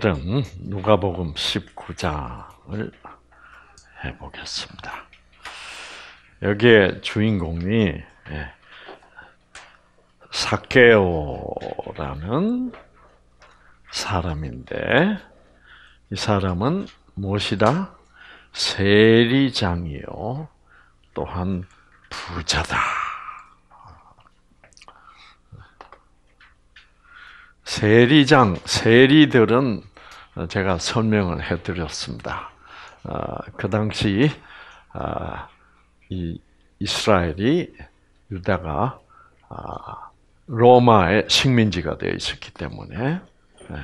오늘은 누가복음 19장을 해보겠습니다. 여기에 주인공이 예, 사케오라는 사람인데 이 사람은 무엇이다? 세리장이요. 또한 부자다. 세리장, 세리들은 제가 설명을 해드렸습니다. 어, 그 당시 어, 이 이스라엘이 유다가 어, 로마의 식민지가 되어 있었기 때문에 예,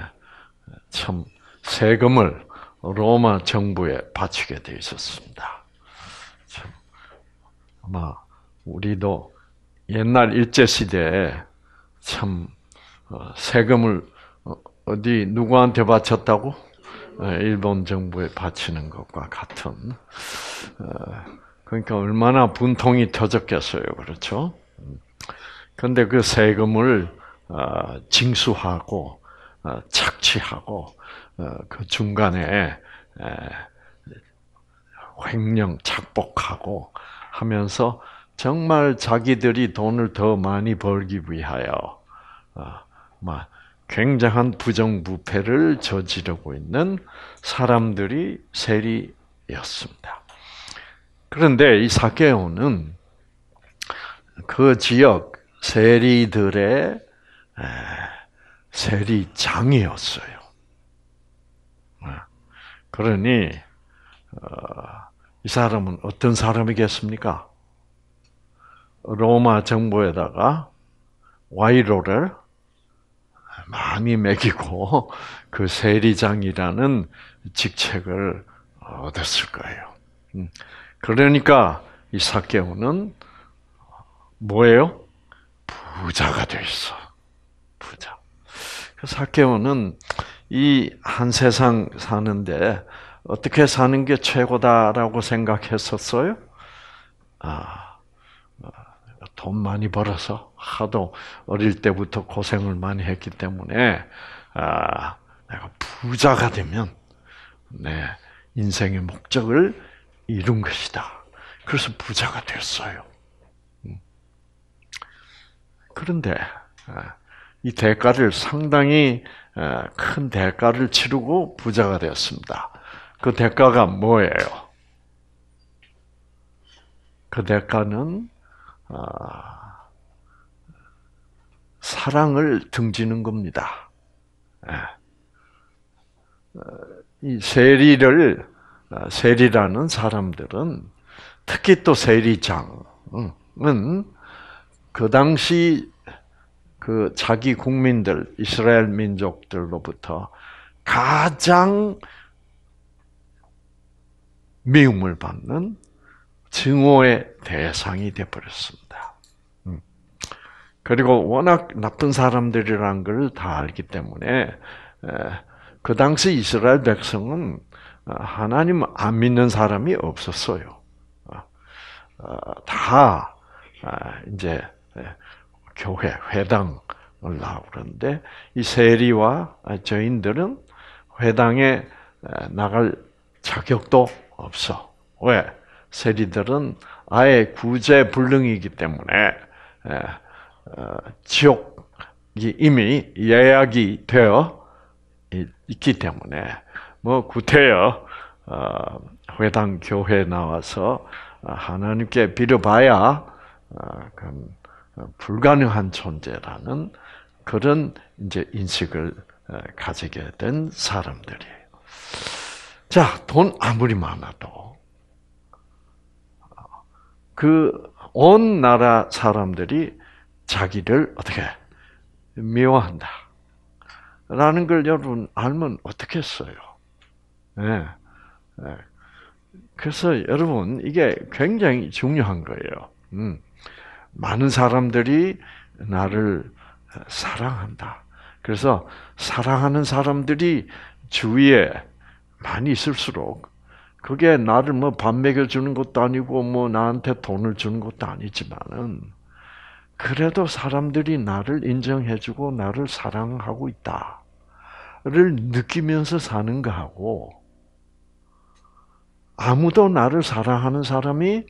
참 세금을 로마 정부에 바치게 되어 있었습니다. 참 아마 우리도 옛날 일제 시대에 참 어, 세금을 어, 어디 누구한테 바쳤다고? 어, 일본 정부에 바치는 것과 같은. 그러니까 얼마나 분통이 터졌겠어요, 그렇죠? 그런데그 세금을 징수하고 착취하고 그 중간에 횡령 착복하고 하면서 정말 자기들이 돈을 더 많이 벌기 위하여 막 굉장한 부정부패를 저지르고 있는 사람들이 세리였습니다. 그런데 이 사케오는 그 지역 세리들의 세리장이었어요. 아, 그러니 어, 이 사람은 어떤 사람이겠습니까? 로마 정부에다가 와이로를 많이 매기고그 세리장이라는 직책을 얻었을 거예요. 음. 그러니까 이 사케오는 뭐예요? 부자가 돼 있어. 부자. 그 사케오는 이 한 세상 사는데 어떻게 사는 게 최고다라고 생각했었어요? 아, 돈 많이 벌어서 하도 어릴 때부터 고생을 많이 했기 때문에 아, 내가 부자가 되면 내 인생의 목적을 이룬 것이다. 그래서 부자가 됐어요. 음. 그런데 아, 이 대가를 상당히 아, 큰 대가를 치르고 부자가 되었습니다. 그 대가가 뭐예요? 그 대가는 아, 사랑을 등지는 겁니다. 예. 어, 이 세리를 아, 세리라는 사람들은 특히 또 세리장은 그 당시 그 자기 국민들 이스라엘 민족들로부터 가장 미움을 받는 증오의 대상이 되어버렸습니다. 그리고 워낙 나쁜 사람들이라는 걸 다 알기 때문에 그 당시 이스라엘 백성은 어, 하나님 안 믿는 사람이 없었어요. 어, 어, 다 아, 이제 교회 회당을 나오는데 이 세리와 저인들은 회당에 나갈 자격도 없어. 왜? 세리들은 아예 구제불능이기 때문에 어, 지옥이 이미 예약이 되어 있기 때문에 뭐 구태여 어, 회당 교회 나와서 하나님께 빌어봐야 어, 불가능한 존재라는 그런 이제 인식을 가지게 된 사람들이에요. 자, 돈 아무리 많아도 그 온 나라 사람들이 자기를 어떻게 미워한다. 라는 걸 여러분 알면 어떻겠어요? 예. 예. 그래서 여러분 이게 굉장히 중요한 거예요. 음. 많은 사람들이 나를 사랑한다. 그래서 사랑하는 사람들이 주위에 많이 있을수록 그게 나를 뭐 밥 먹여 주는 것도 아니고 뭐 나한테 돈을 주는 것도 아니지만은 그래도 사람들이 나를 인정해주고 나를 사랑하고 있다를 느끼면서 사는 거하고 아무도 나를 사랑하는 사람이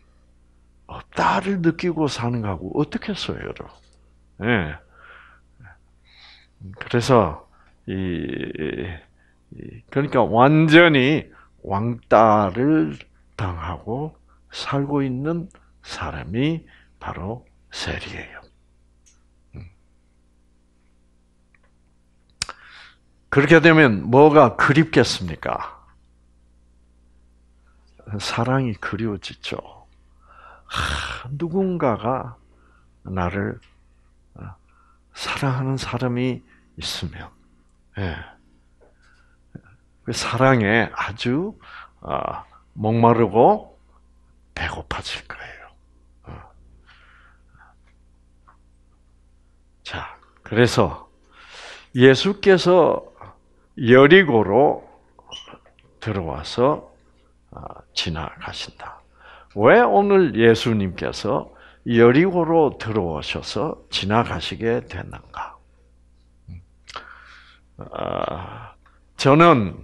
없다를 느끼고 사는 거하고 어떻겠어요, 여러분? 예. 그래서 이 그러니까 완전히 왕따를 당하고 살고 있는 사람이 바로 셀이에요. 음. 그렇게 되면 뭐가 그립겠습니까? 사랑이 그리워지죠. 하, 누군가가 나를 어, 사랑하는 사람이 있으면, 예. 그 사랑에 아주 어, 목마르고 배고파질 거예요. 그래서 예수께서 여리고로 들어와서 아, 지나가신다. 왜 오늘 예수님께서 여리고로 들어오셔서 지나가시게 됐는가? 아, 저는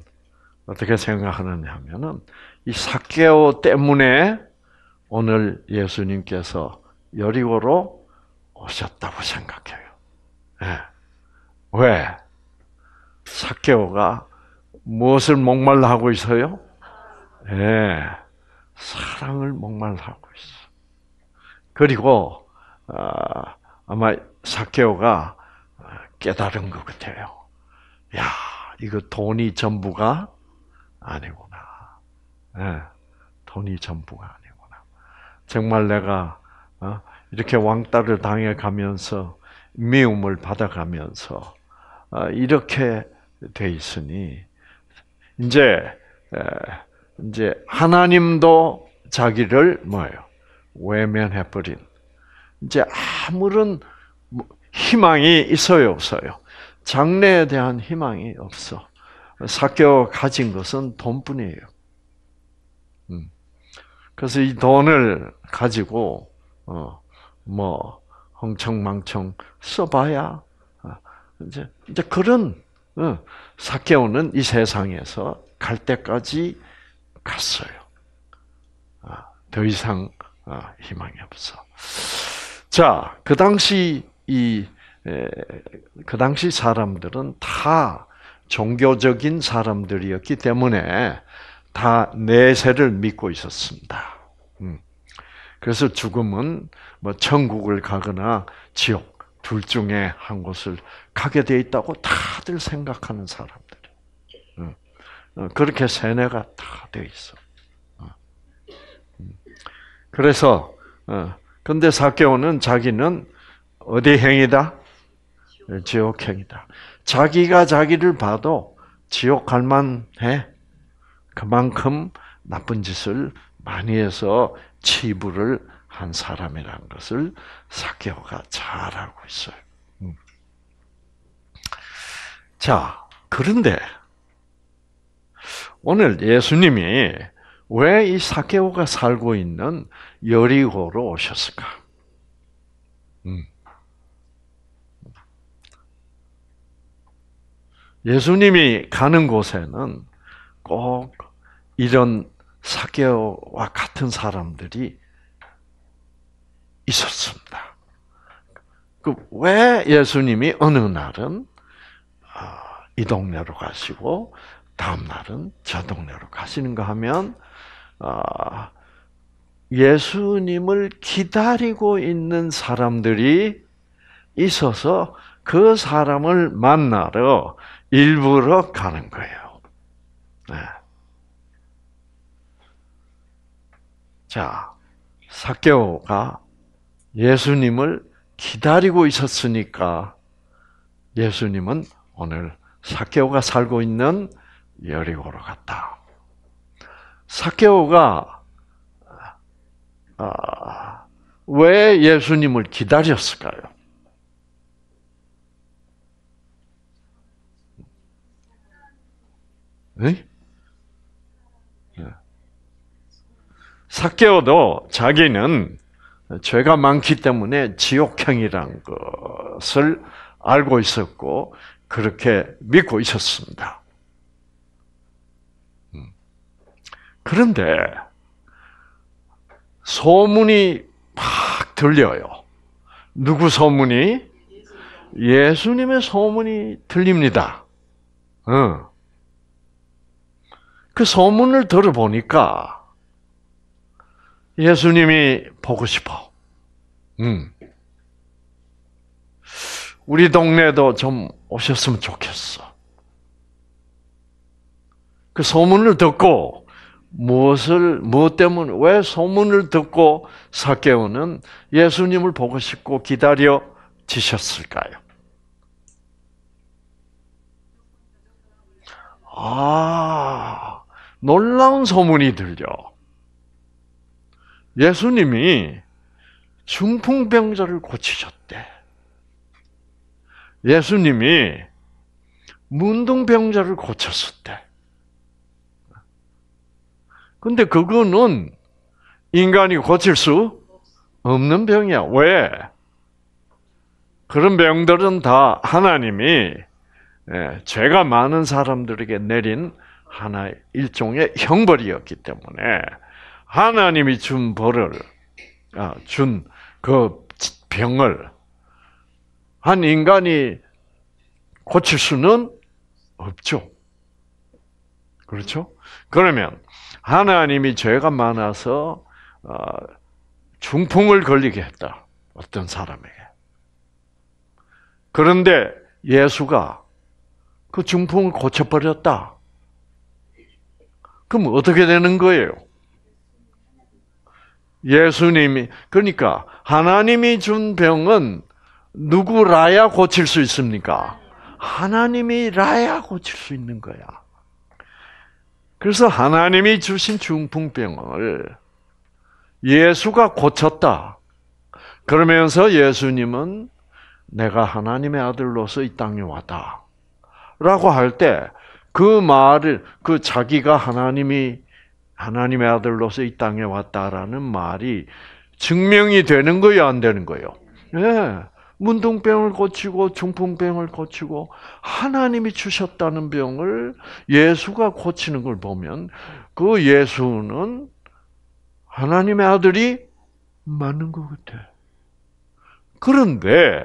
어떻게 생각하느냐 하면이 사케오 때문에 오늘 예수님께서 여리고로 오셨다고 생각해요. 예. 왜? 사케오가 무엇을 목말라 하고 있어요? 예, 사랑을 목말라 하고 있어. 그리고 아, 마 사케오가 깨달은 것 같아요. 야, 이거 돈이 전부가 아니구나. 예, 돈이 전부가 아니구나. 정말 내가 어, 이렇게 왕따를 당해가면서 미움을 받아가면서 아, 이렇게 돼 있으니 이제 이제 하나님도 자기를 뭐예요 외면해 버린 이제 아무런 뭐 희망이 있어요 없어요 장래에 대한 희망이 없어 사교 가진 것은 돈뿐이에요. 음. 그래서 이 돈을 가지고 어뭐 흥청망청 써봐야 어, 이제 이제 그런 사케오는 어, 이 세상에서 갈 때까지 갔어요. 아, 더 이상 아, 희망이 없어. 자, 그 당시 이 그 당시 사람들은 다 종교적인 사람들이었기 때문에 다 내세를 믿고 있었습니다. 음. 그래서 죽음은 뭐 천국을 가거나 지옥 둘 중에 한 곳을 가게 돼 있다고 다들 생각하는 사람들이 어. 어, 그렇게 세뇌가 다돼 있어. 어. 음. 그래서 근데 사케오는 자기는 어디 행위다? 지옥 행위다. 자기가 자기를 봐도 지옥 갈만해. 그만큼 나쁜 짓을 많이 해서 치부를 한 사람이라는 것을 사케오가 잘 알고 있어요. 음. 자, 그런데 오늘 예수님이 왜 이 사케오가 살고 있는 여리고로 오셨을까? 음. 예수님이 가는 곳에는 꼭 이런 사개와 같은 사람들이 있었습니다. 그 왜 예수님이 어느 날은 아, 이 동네로 가시고 다음 날은 저 동네로 가시는가 하면 아, 예수님을 기다리고 있는 사람들이 있어서 그 사람을 만나러 일부러 가는 거예요. 네. 자, 사케오가 예수님을 기다리고 있었으니까 예수님은 오늘 사케오가 살고 있는 여리고로 갔다. 사케오가 아, 왜 예수님을 기다렸을까요? 네? 삭개오도 자기는 죄가 많기 때문에 지옥형이란 것을 알고 있었고 그렇게 믿고 있었습니다. 음. 그런데 소문이 막 들려요. 누구 소문이? 예수님의 소문이 들립니다. 응. 어. 그 소문을 들어보니까 예수님이 보고 싶어. 음. 우리 동네도 좀 오셨으면 좋겠어. 그 소문을 듣고 무엇을 무엇 때문에 왜 소문을 듣고 사케오는 예수님을 보고 싶고 기다려 지셨을까요? 아, 놀라운 소문이 들려. 예수님이 중풍병자를 고치셨대. 예수님이 문둥병자를 고쳤었대. 근데 그거는 인간이 고칠 수 없는 병이야. 왜? 그런 병들은 다 하나님이 예, 죄가 많은 사람들에게 내린 하나의 일종의 형벌이었기 때문에 하나님이 준 벌을 아, 준 그 병을 한 인간이 고칠 수는 없죠. 그렇죠? 그러면 하나님이 죄가 많아서 어, 중풍을 걸리게 했다. 어떤 사람에게. 그런데 예수가 그 중풍을 고쳐버렸다. 그럼 어떻게 되는 거예요? 예수님이 그러니까 하나님이 준 병은 누구라야 고칠 수 있습니까? 하나님이라야 고칠 수 있는 거야. 그래서 하나님이 주신 중풍병을 예수가 고쳤다. 그러면서 예수님은 내가 하나님의 아들로서 이 땅에 왔다. 라고 할 때 그 말을 그 자기가 하나님이 하나님의 아들로서 이 땅에 왔다라는 말이 증명이 되는 거예요, 안 되는 거예요? 예. 문둥병을 고치고 중풍병을 고치고 하나님이 주셨다는 병을 예수가 고치는 걸 보면 그 예수는 하나님의 아들이 맞는 것 같아. 그런데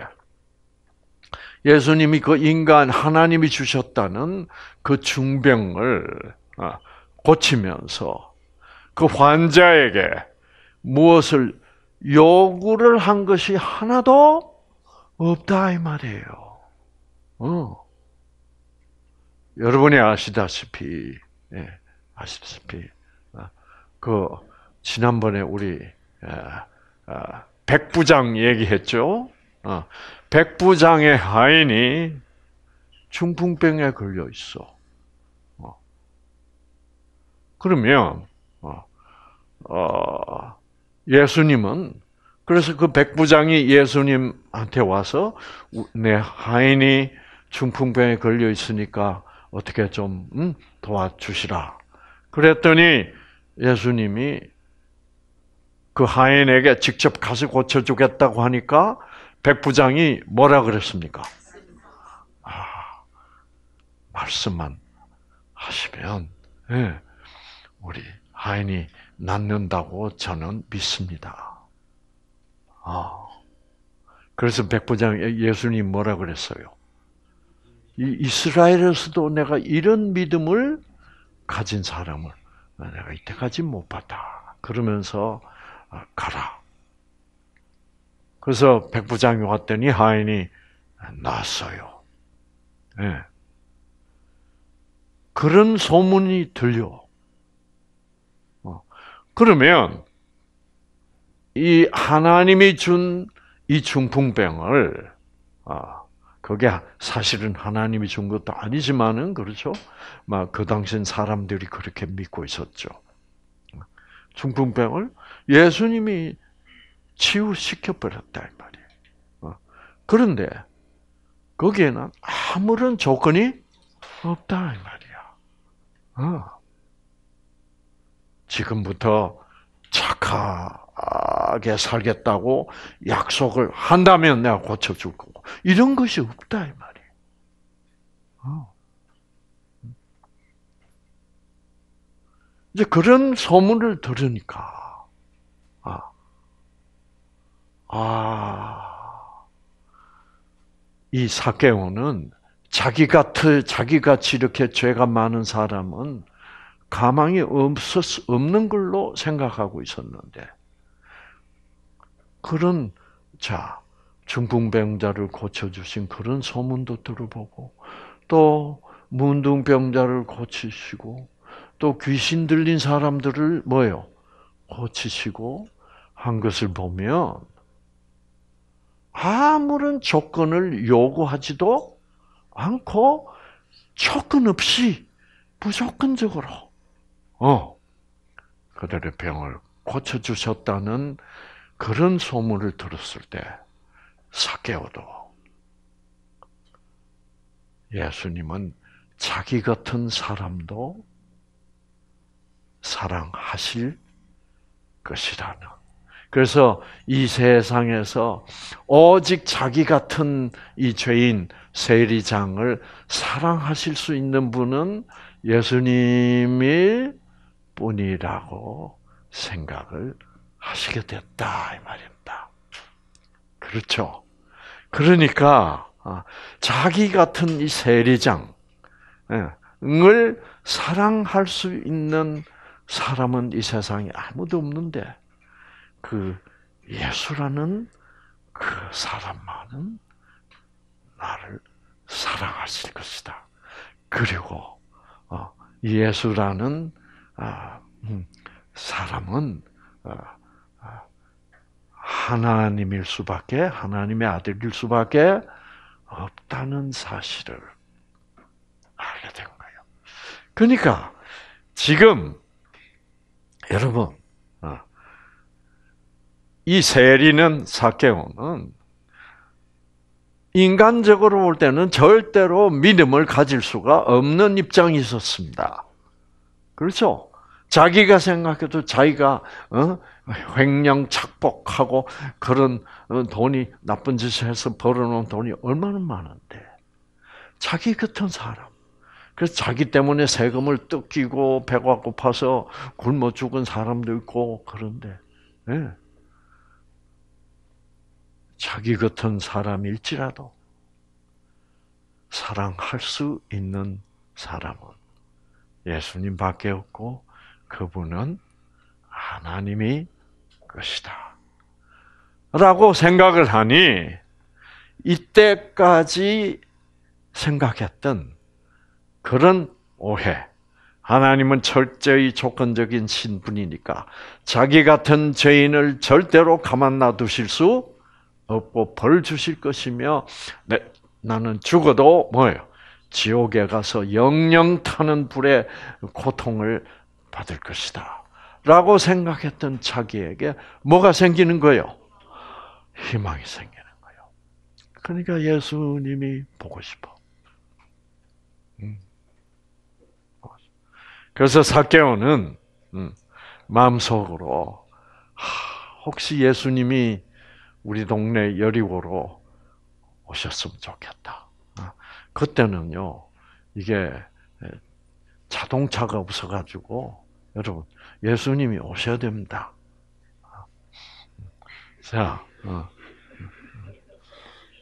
예수님이 그 인간 하나님이 주셨다는 그 중병을 아, 고치면서 그 환자에게 무엇을 요구를 한 것이 하나도 없다 이 말이에요. 어. 여러분이 아시다시피 예, 아시다시피 어, 그 지난번에 우리 아, 아, 백부장 얘기했죠. 어, 백부장의 하인이 중풍병에 걸려 있어. 그러면 어, 어, 예수님은 그래서 그 백부장이 예수님한테 와서 내 하인이 중풍병에 걸려 있으니까 어떻게 좀 음, 도와주시라. 그랬더니 예수님이 그 하인에게 직접 가서 고쳐주겠다고 하니까 백부장이 뭐라 그랬습니까? 아, 말씀만 하시면 예, 우리 하인이 낳는다고 저는 믿습니다. 아. 그래서 백부장 예수님 뭐라 그랬어요? 이 이스라엘에서도 내가 이런 믿음을 가진 사람을 내가 이때까지 못 봤다. 그러면서 아, 가라. 그래서 백부장이 왔더니 하인이 았어요 네. 예. 그런 소문이 들려. 그러면 이 하나님이 준 이 중풍병을 아 그게 사실은 하나님이 준 것도 아니지만은 그렇죠. 막 그 당시 사람들이 그렇게 믿고 있었죠. 중풍병을 예수님이 치유시켜 버렸다 이 말이에요. 어, 그런데 거기에는 아무런 조건이 없다 이 말이야. 어. 지금부터 착하게 살겠다고 약속을 한다면 내가 고쳐줄 거고 이런 것이 없다 이 말이에요. 어. 이제 그런 소문을 들으니까 아, 아, 이 사케오는 자기 같은 자기 같이 이렇게 죄가 많은 사람은 가망이 없었, 없는 걸로 생각하고 있었는데, 그런, 자, 중풍병자를 고쳐주신 그런 소문도 들어보고, 또 문둥병자를 고치시고, 또 귀신 들린 사람들을 뭐요? 고치시고 한 것을 보면, 아무런 조건을 요구하지도 않고, 조건 없이, 무조건적으로, 어, 그들의 병을 고쳐주셨다는 그런 소문을 들었을 때, 사케오도 예수님은 자기 같은 사람도 사랑하실 것이라는. 그래서 이 세상에서 오직 자기 같은 이 죄인 세리장을 사랑하실 수 있는 분은 예수님이 뿐이라고 생각을 하시게 됐다 이 말입니다. 그렇죠. 그러니까 아, 자기 같은 이 세리장을 예, 사랑할 수 있는 사람은 이 세상에 아무도 없는데 그 예수라는 그 사람만은 나를 사랑하실 것이다. 그리고 어, 예수라는 아, 음, 사람은 어, 아, 하나님일 수밖에 하나님의 아들일 수밖에 없다는 사실을 알게 된 거예요. 그러니까 지금 여러분 어, 이 세리는 사케오는 인간적으로 볼 때는 절대로 믿음을 가질 수가 없는 입장이 있었습니다. 그렇죠? 자기가 생각해도 자기가 어? 횡령 착복하고 그런 어, 돈이 나쁜 짓을 해서 벌어놓은 돈이 얼마나 많은데 자기 같은 사람 그래서 자기 때문에 세금을 뜯기고 배가 고파서 굶어 죽은 사람도 있고 그런데 네. 자기 같은 사람일지라도 사랑할 수 있는 사람은 예수님밖에 없고 그분은 하나님이 것이다. 라고 생각을 하니 이때까지 생각했던 그런 오해. 하나님은 철저히 조건적인 신분이니까 자기 같은 죄인을 절대로 가만 놔두실 수 없고 벌 주실 것이며 네, 나는 죽어도 뭐예요? 지옥에 가서 영영 타는 불의 고통을 받을 것이다. 라고 생각했던 자기에게 뭐가 생기는 거예요? 희망이 생기는 거예요. 그러니까 예수님이 보고 싶어. 음. 그래서 사케오는 음, 마음속으로 혹시 예수님이 우리 동네 여리고로 오셨으면 좋겠다. 그때는요, 이게 자동차가 없어가지고, 여러분, 예수님이 오셔야 됩니다. 자, 어.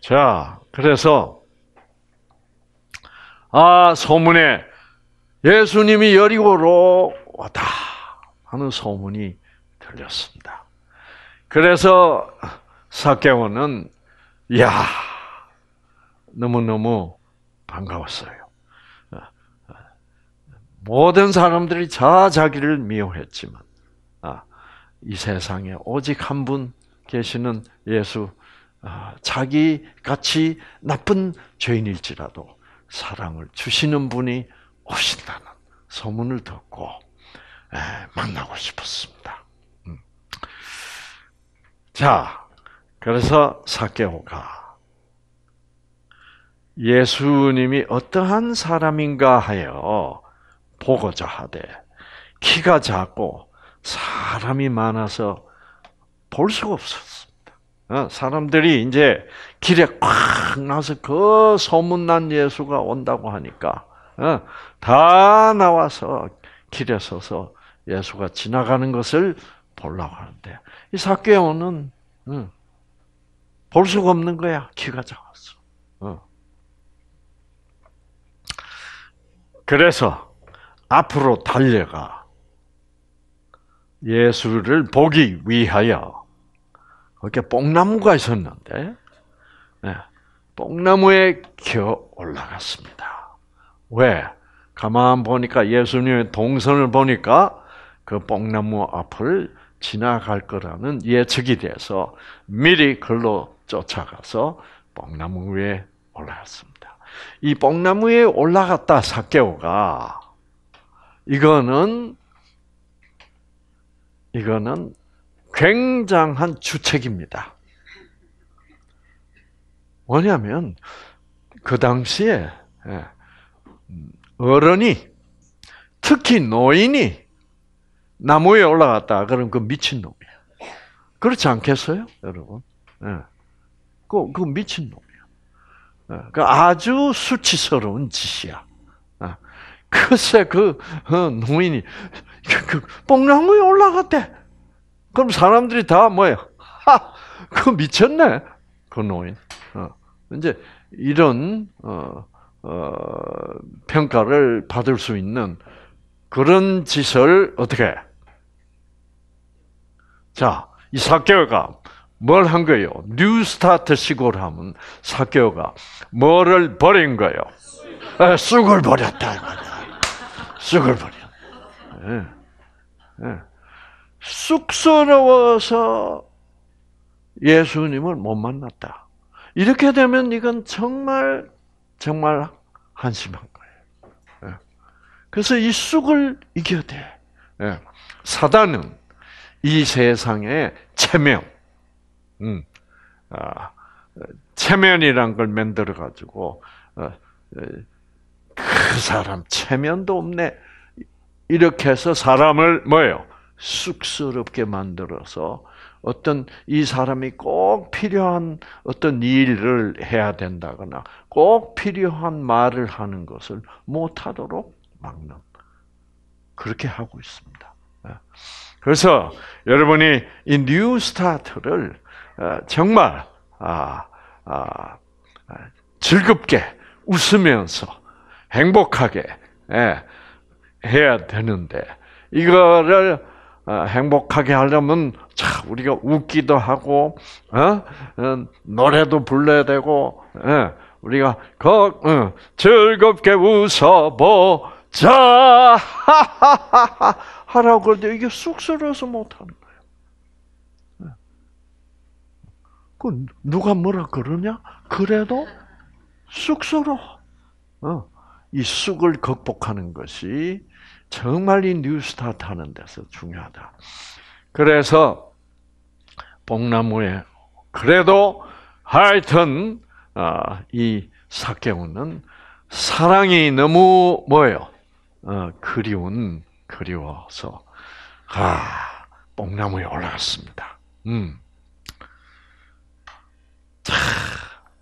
자, 그래서, 아, 소문에 예수님이 여리고로 왔다 하는 소문이 들렸습니다. 그래서 사개오는 야 너무너무 반가웠어요. 어, 어, 모든 사람들이 다 자기를 미워했지만 어, 이 세상에 오직 한 분 계시는 예수 자기 같이 나쁜 죄인일지라도 사랑을 주시는 분이 오신다는 소문을 듣고 만나고 싶었습니다. 음. 자, 그래서 사케오가 예수님이 어떠한 사람인가 하여 보고자 하되 키가 작고 사람이 많아서 볼 수가 없었습니다. 어, 사람들이 이제 길에 꽉 나서 그 소문난 예수가 온다고 하니까 어, 다 나와서 길에 서서 예수가 지나가는 것을 보려고 하는데 이 사케오는 볼 수가 없는 거야. 키가 작았어. 그래서 앞으로 달려가 예수를 보기 위하여 이렇게 뽕나무가 있었는데 네, 뽕나무에 겨어 올라갔습니다. 왜? 가만 보니까 예수님의 동선을 보니까 그 뽕나무 앞을 지나갈 거라는 예측이 돼서 미리 글로 쫓아가서 뽕나무 위에 올라갔습니다. 이 뽕나무에 올라갔다 사케오가 이거는 이거는 굉장한 주책입니다. 뭐냐면 그 당시에 예, 어른이 특히 노인이 나무에 올라갔다 그럼 그 미친 놈이야. 그렇지 않겠어요, 여러분? 예. 그, 그 미친 놈. 어, 그 아주 수치스러운 짓이야. 어, 그새 그 어, 노인이 그, 그 뽕나무에 올라갔대. 그럼 사람들이 다 뭐예요? 하, 그 미쳤네. 그 노인. 이제 이런 평가를 받을 수 있는 그런 짓을 어떻게? 해? 자, 이사개월 뭘한 거예요? 뉴 스타트 시골 하면 사교가 뭐를 버린 거예요? 에, 쑥을 버렸다. 쑥을 버려. 예. 예. 쑥스러워서 예수님을 못 만났다. 이렇게 되면 이건 정말 정말 한심한 거예요. 예. 그래서 이 쑥을 이겨야 돼. 예. 사단은 이 세상의 체면, 음. 아, 체면이란 걸 만들어 가지고 어, 그 사람 체면도 없네. 이렇게 해서 사람을 뭐예요? 쑥스럽게 만들어서 어떤 이 사람이 꼭 필요한 어떤 일을 해야 된다거나 꼭 필요한 말을 하는 것을 못하도록 막는 그렇게 하고 있습니다. 예. 그래서 여러분이 이 뉴스타트를 어, 정말 아, 아, 아, 즐겁게 웃으면서 행복하게 예, 해야 되는데 이거를 어, 행복하게 하려면 참 우리가 웃기도 하고 어? 어 노래도 불러야 되고 예, 우리가 거, 즐겁게 웃어보자 하라고 그러는데 이게 쑥스러워서 못하는 그 누가 뭐라 그러냐? 그래도 쑥스러. 어, 이 쑥을 극복하는 것이 정말 이 뉴스타트 하는 데서 중요하다. 그래서 복나무에 그래도 하여튼 어, 이 사케오는 사랑이 너무 뭐예요? 어, 그리운 그리워서 아, 뽕나무에 올라갔습니다. 음. 자,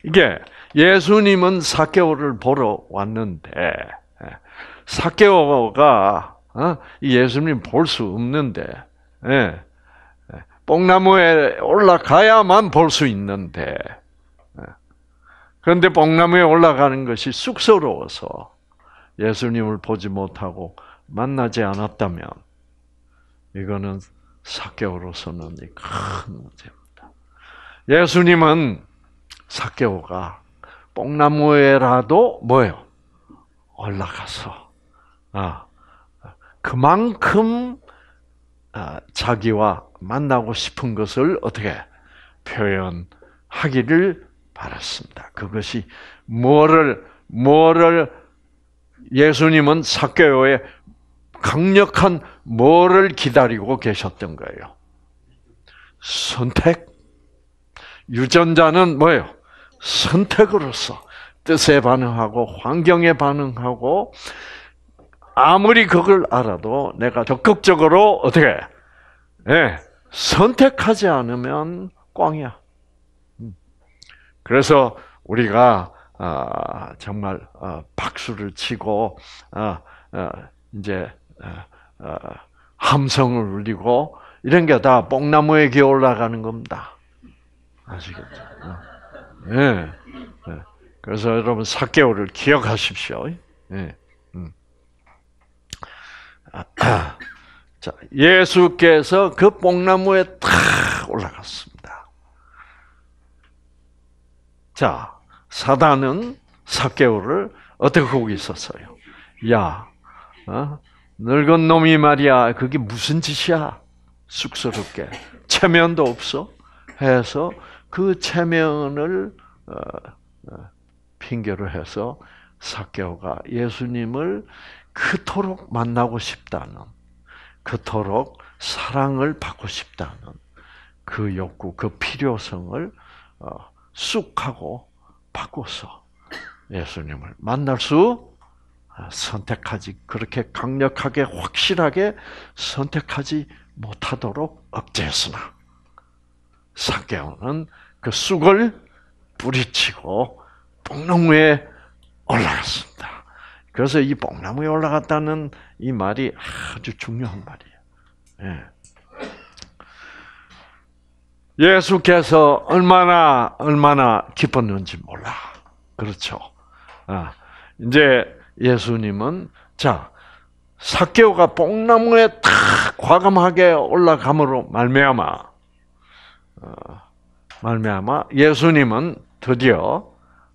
이게 예수님은 사개월을 보러 왔는데 예, 사개월가 어, 예수님 볼 수 없는데 예, 예, 뽕나무에 올라가야만 볼 수 있는데 그런데 뽕나무에 올라가는 것이 쑥스러워서 예수님을 보지 못하고 만나지 않았다면 이거는 사개오로서는 큰 문제입니다. 예수님은 사케오가 뽕나무에라도 뭐예요? 올라가서 아 그만큼 아, 자기와 만나고 싶은 것을 어떻게 표현하기를 바랐습니다. 그것이 뭐를 뭐를 예수님은 사케오의 강력한 뭐를 기다리고 계셨던 거예요. 선택. 유전자는 뭐예요? 선택으로서 뜻에 반응하고 환경에 반응하고 아무리 그걸 알아도 내가 적극적으로 어떻게 네, 선택하지 않으면 꽝이야. 음. 그래서 우리가 아, 정말 어, 박수를 치고 어, 어, 이제 함성을 울리고 이런 게 다 뽕나무에 기어 올라가는 겁니다. 아시겠죠? 예. 예. 그래서 여러분 4개월을 기억하십시오. 예. 음. 자, 예수께서 그 뽕나무에 탁 올라갔습니다. 자, 사단은 4개월을 어떻게 보고 있었어요? 야, 어? 늙은 놈이 말이야, 그게 무슨 짓이야? 쑥스럽게. 체면도 없어. 해서 그 체면을 어, 어, 핑계로 해서 사케오가 예수님을 그토록 만나고 싶다는, 그토록 사랑을 받고 싶다는 그 욕구, 그 필요성을 어, 쑥 하고 바꿔서 예수님을 만날 수 선택하지 그렇게 강력하게 확실하게 선택하지 못하도록 억제했으나 사개오는 그 쑥을 뿌리치고 뽕나무에 올라갔습니다. 그래서 이 뽕나무에 올라갔다는 이 말이 아주 중요한 말이에요. 예. 수께서 얼마나 얼마나 기뻤는지 몰라. 그렇죠. 아, 이제 예수님은 자 사케오가 뽕나무에 탁 과감하게 올라감으로 말미암아 어, 말미암아 예수님은 드디어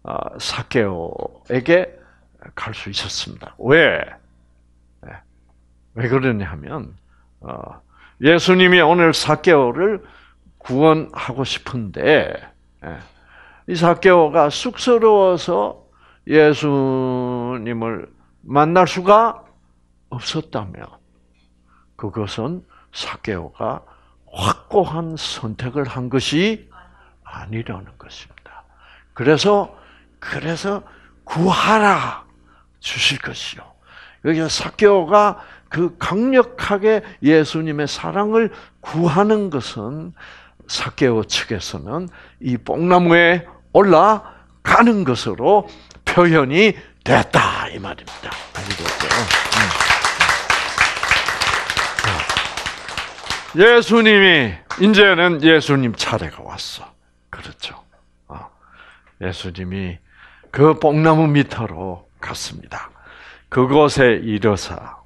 어, 사케오에게 갈 수 있었습니다. 왜? 네. 왜 그러냐 면 어, 예수님이 오늘 사케오를 구원하고 싶은데 예, 이 사케오가 쑥스러워서 예수님을 만날 수가 없었다며 그것은 사케오가 확고한 선택을 한 것이 아니라는 것입니다. 그래서 그래서 구하라 주실 것이요. 여기 사케가그 강력하게 예수님의 사랑을 구하는 것은 사케오 측에서는 이 뽕나무에 올라가는 것으로 표현이 됐다 이 말입니다. 아니겠죠? 예수님이 이제는 예수님 차례가 왔어. 그렇죠. 어, 예수님이 그 뽕나무 밑으로 갔습니다. 그곳에 이르사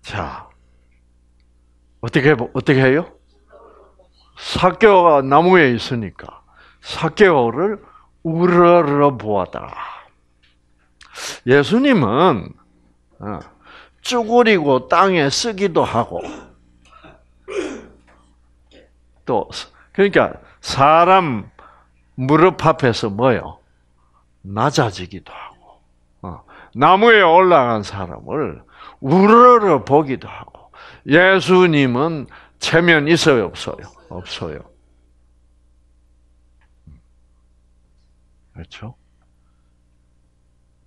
자 어떻게 어떻게 해요? 사케오가 나무에 있으니까 사케오를 우러러 보았다. 예수님은 어, 쭈그리고 땅에 쓰기도 하고 또 그러니까 사람 무릎 앞에서 뭐요? 낮아지기도 하고 어, 나무에 올라간 사람을 우러러 보기도 하고 예수님은 체면 있어요 없어요 없어요 그렇죠?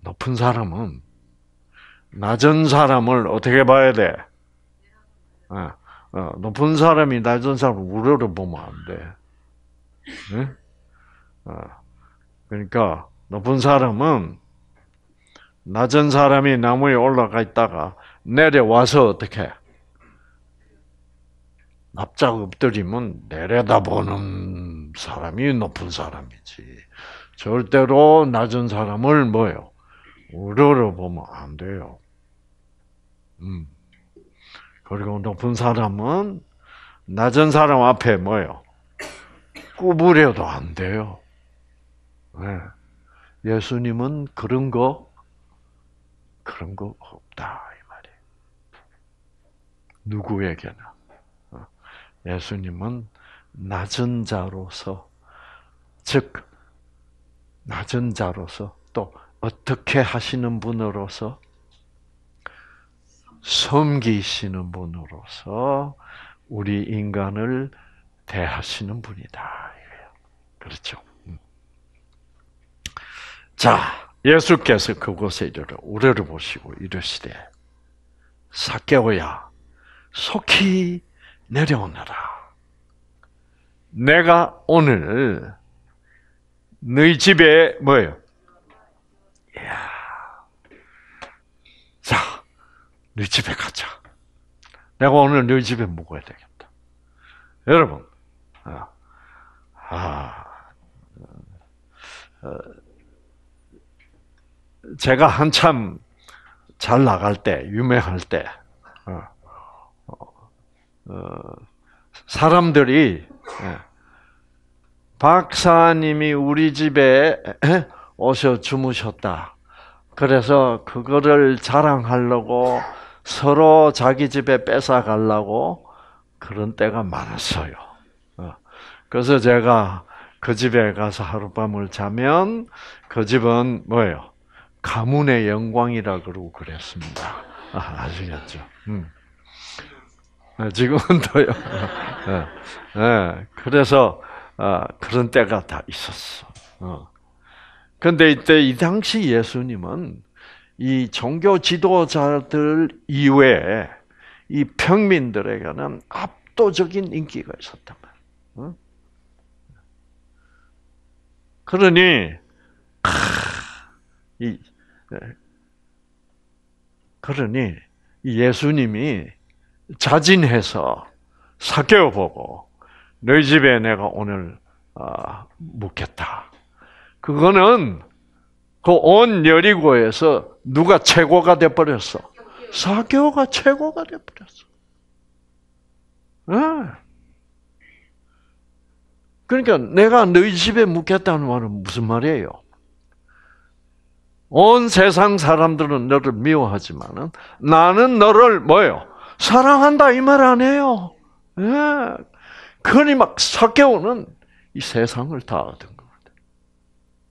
높은 사람은 낮은 사람을 어떻게 봐야 돼? 어, 어, 높은 사람이 낮은 사람을 우러러보면 안 돼. 예? 어, 그러니까 높은 사람은 낮은 사람이 나무에 올라가 있다가 내려와서 어떻게 납작 엎드리면 내려다보는 사람이 높은 사람이지. 절대로 낮은 사람을 뭐요? 우러러보면 안 돼요. 음. 그리고 높은 사람은 낮은 사람 앞에 뭐요? 꾸부려도안 돼요. 네. 예수님은 그런 거 그런 거 없다 이 말이에요. 누구에게나 어. 예수님은 낮은 자로서 즉 낮은 자로서 또 어떻게 하시는 분으로서 섬기시는 분으로서 우리 인간을 대하시는 분이다. 그렇죠. 음. 자, 예수께서 그곳에 이르러 우려를 보시고 이르시되 사케오야 속히 내려오너라. 내가 오늘 너희 집에 뭐예요? 이야. 너희 네 집에 가자. 내가 오늘 너희 네 집에 묵어야 되겠다. 여러분, 어, 아, 어, 제가 한참 잘 나갈 때, 유명할 때, 어, 사람들이 예, 박사님이 우리 집에 오셔 주무셨다. 그래서 그거를 자랑하려고 서로 자기 집에 뺏어가려고 그런 때가 많았어요. 어. 그래서 제가 그 집에 가서 하룻밤을 자면 그 집은 뭐예요? 가문의 영광이라 그러고 그랬습니다. 아, 아시겠죠? 음. 네, 지금은 더요. 네. 네. 그래서 아, 그런 때가 다 있었어. 그런데 이때 이 당시 예수님은 이 종교 지도자들 이외에 이 평민들에게는 압도적인 인기가 있었단 말이에 예. 그러니 이 그러니 예수님이 자진해서 사겨 보고 너희 집에 내가 오늘 아, 묵겠다. 그거는 그 온 여리고에서 누가 최고가 돼버렸어? 사교가 최고가 돼버렸어. 네. 그러니까 내가 너희 집에 묵겠다는 말은 무슨 말이에요? 온 세상 사람들은 너를 미워하지만 나는 너를 뭐요 사랑한다 이말 아니에요. 네. 예. 그러니 막사개는이 세상을 다 얻은 겁니다.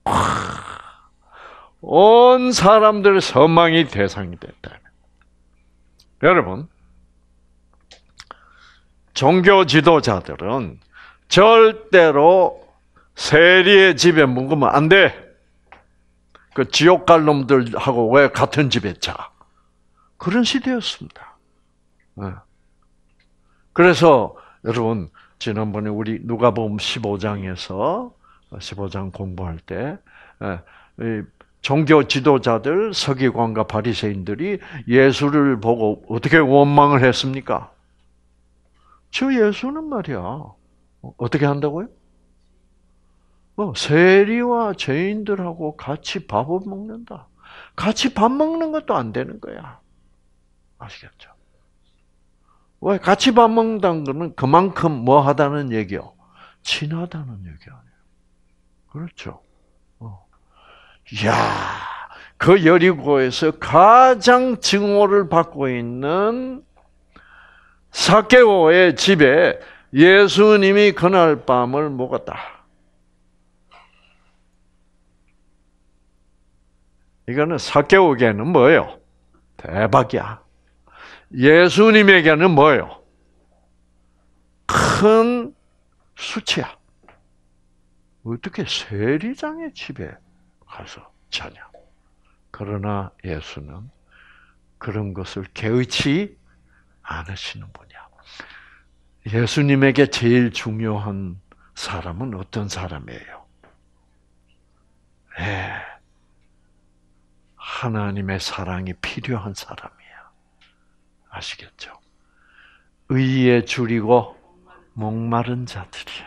아. 온 사람들 선망이 대상이 됐다. 여러분, 종교 지도자들은 절대로 세리의 집에 묵으면 안 돼. 그 지옥 갈 놈들하고 왜 같은 집에 자? 그런 시대였습니다. 네. 그래서 여러분 지난번에 우리 누가복음 15장에서 15장 공부할 때 네, 종교 지도자들, 서기관과 바리새인들이 예수를 보고 어떻게 원망을 했습니까? 저 예수는 말이야. 어떻게 한다고요? 뭐 세리와 죄인들하고 같이 밥을 먹는다. 같이 밥 먹는 것도 안 되는 거야. 아시겠죠? 왜 같이 밥 먹는다는 거는 그만큼 뭐 하다는 얘기요? 친하다는 얘기 아니에요. 그렇죠. 야, 그 여리고에서 가장 증오를 받고 있는 사케오의 집에 예수님이 그날 밤을 먹었다. 이거는 사케오에게는 뭐예요? 대박이야. 예수님에게는 뭐예요? 큰 수치야. 어떻게 세리장의 집에 가서 찬양. 그러나 예수는 그런 것을 개의치 않으시는 분이야. 예수님에게 제일 중요한 사람은 어떤 사람이에요? 네. 하나님의 사랑이 필요한 사람이야. 아시겠죠? 의에 의 줄이고 목마른 자들이야.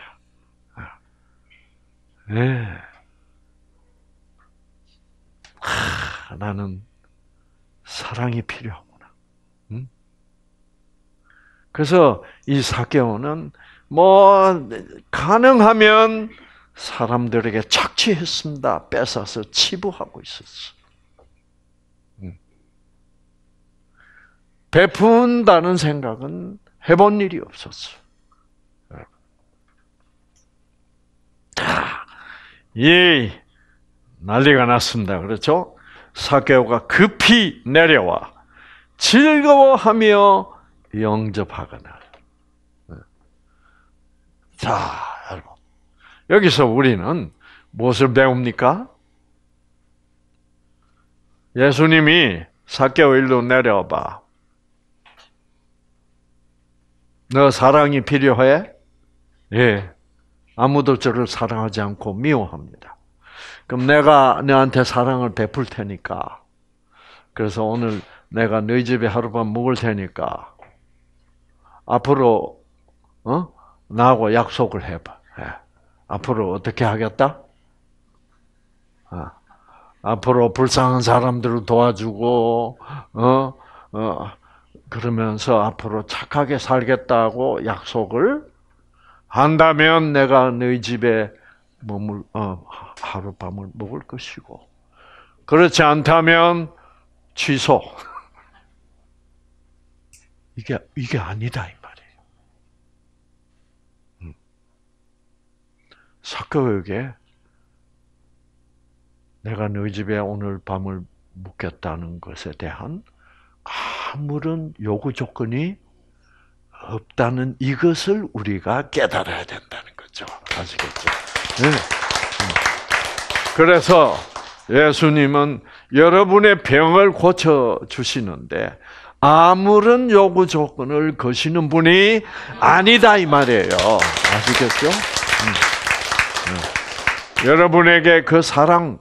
네. 하, 나는 사랑이 필요하구나. 응? 그래서 이 사개오는 뭐 가능하면 사람들에게 착취했습니다. 뺏어서 치부하고 있었어. 베푼다는 생각은 해본 일이 없었어. 다, 이 난리가 났습니다. 그렇죠? 사개오가 급히 내려와 즐거워하며 영접하거나 네. 자, 여러분. 여기서 우리는 무엇을 배웁니까? 예수님이 사개오 일로 내려와봐. 너 사랑이 필요해? 예. 아무도 저를 사랑하지 않고 미워합니다. 그럼 내가 너한테 사랑을 베풀 테니까. 그래서 오늘 내가 너희 집에 하룻밤 묵을 테니까. 앞으로 어? 나하고 약속을 해봐. 예. 앞으로 어떻게 하겠다? 어. 앞으로 불쌍한 사람들을 도와주고 어? 어, 그러면서 앞으로 착하게 살겠다고 약속을 한다면 내가 너희 집에 머물 어, 하룻밤을 먹을 것이고 그렇지 않다면 취소. 이게 이게 아니다 이 말이에요. 음. 사교에게 내가 너희 집에 오늘 밤을 묵겠다는 것에 대한 아무런 요구 조건이 없다는 이것을 우리가 깨달아야 된다는 거죠. 아시겠죠? 네. 그래서 예수님은 여러분의 병을 고쳐 주시는데 아무런 요구 조건을 거시는 분이 아니다 이 말이에요. 아시겠죠? 음. 네. 여러분에게 그 사랑,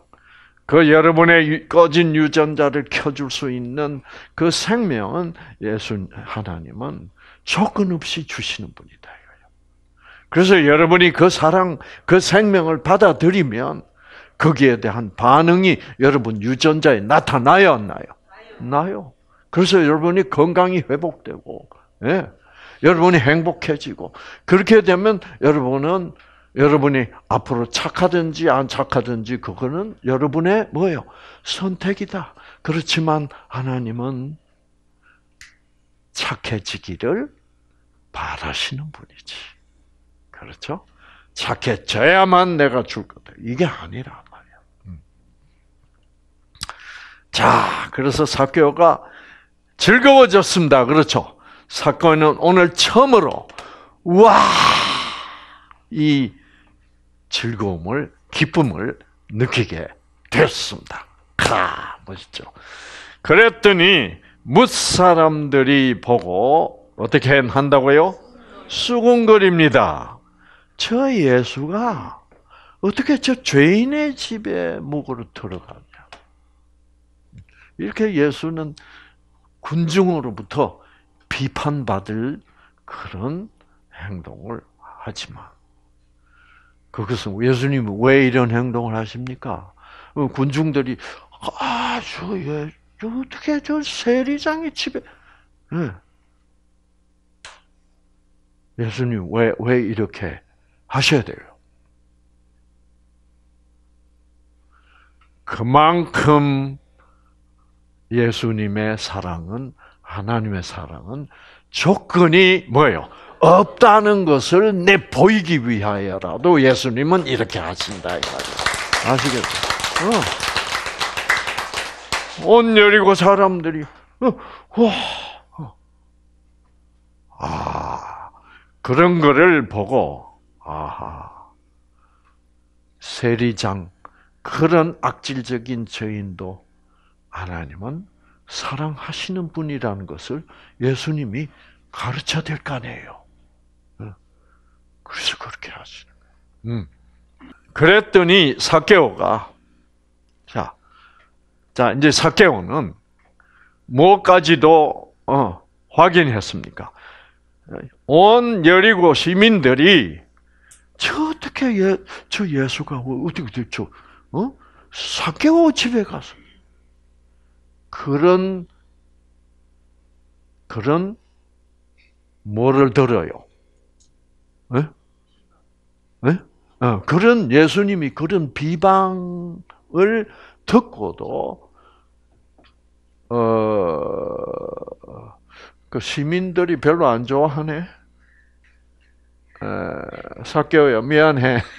그 여러분의 꺼진 유전자를 켜줄 수 있는 그 생명은 예수 하나님은 조건 없이 주시는 분이다. 그래서 여러분이 그 사랑, 그 생명을 받아들이면 거기에 대한 반응이 여러분 유전자에 나타나요, 안 나요? 나요. 그래서 여러분이 건강이 회복되고, 예. 여러분이 행복해지고, 그렇게 되면 여러분은, 여러분이 앞으로 착하든지 안 착하든지 그거는 여러분의 뭐예요? 선택이다. 그렇지만 하나님은 착해지기를 바라시는 분이지. 그렇죠? 착해져야만 내가 줄 거다. 이게 아니라 말이야. 음. 자, 그래서 사교가 즐거워졌습니다. 그렇죠? 사건은 오늘 처음으로 와! 이 즐거움을 기쁨을 느끼게 됐습니다. 가 멋있죠. 그랬더니 뭇 사람들이 보고 어떻게 한다고요? 수군거립니다. 저 예수가 어떻게 저 죄인의 집에 목으로 들어가냐. 이렇게 예수는 군중으로부터 비판받을 그런 행동을 하지만 그것은 예수님은 왜 이런 행동을 하십니까? 어, 군중들이 아저 예, 저 어떻게 저 세리장의 집에 예. 예수님 왜 왜 이렇게 하셔야 돼요. 그만큼 예수님의 사랑은 하나님의 사랑은 조건이 뭐예요? 없다는 것을 내 보이기 위하여라도 예수님은 이렇게 하신다 이거죠. 아시겠죠? 어. 온 여리고 사람들이 어, 와, 어. 아 그런 거를 보고 아하. 세리장 그런 악질적인 죄인도 하나님은 사랑하시는 분이라는 것을 예수님이 가르쳐 될거 아니에요. 어? 그래서 그렇게 하시는 거예요. 음. 그랬더니 사케오가 자, 자 이제 사케오는 무엇까지도 어, 확인했습니까? 온 여리고 시민들이 저 어떻게 예, 저 예수가 뭐 어떻게 됐죠? 어? 사개오 집에 가서 그런 그런 뭐를 들어요? 예? 예? 어, 그런 예수님이 그런 비방을 듣고도 어, 그 시민들이 별로 안 좋아하네. 어, 삭개오 미안해.